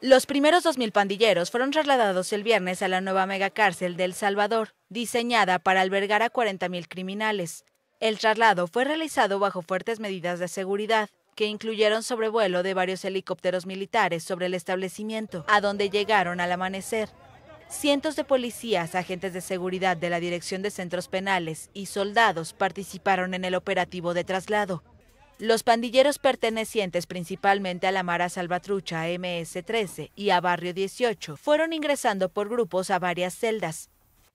Los primeros 2.000 pandilleros fueron trasladados el viernes a la nueva megacárcel de El Salvador, diseñada para albergar a 40.000 criminales. El traslado fue realizado bajo fuertes medidas de seguridad, que incluyeron sobrevuelo de varios helicópteros militares sobre el establecimiento, a donde llegaron al amanecer. Cientos de policías, agentes de seguridad de la Dirección de Centros Penales y soldados participaron en el operativo de traslado, los pandilleros pertenecientes principalmente a la Mara Salvatrucha MS-13 y a Barrio 18 fueron ingresando por grupos a varias celdas.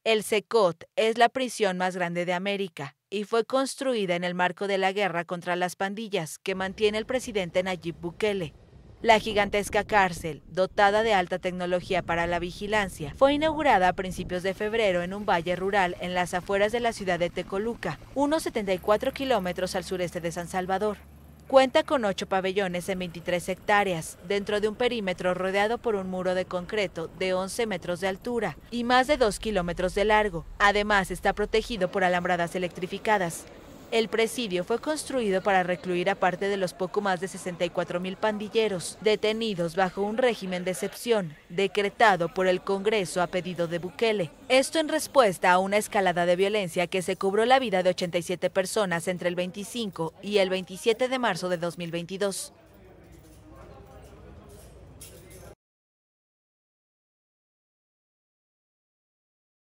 El SECOT es la prisión más grande de América y fue construida en el marco de la guerra contra las pandillas que mantiene el presidente Nayib Bukele. La gigantesca cárcel, dotada de alta tecnología para la vigilancia, fue inaugurada a principios de febrero en un valle rural en las afueras de la ciudad de Tecoluca, unos 74 kilómetros al sureste de San Salvador. Cuenta con ocho pabellones en 23 hectáreas, dentro de un perímetro rodeado por un muro de concreto de 11 metros de altura y más de 2 kilómetros de largo. Además, está protegido por alambradas electrificadas. El presidio fue construido para recluir a parte de los poco más de 64 mil pandilleros detenidos bajo un régimen de excepción decretado por el Congreso a pedido de Bukele. Esto en respuesta a una escalada de violencia que se cobró la vida de 87 personas entre el 25 y el 27 de marzo de 2022.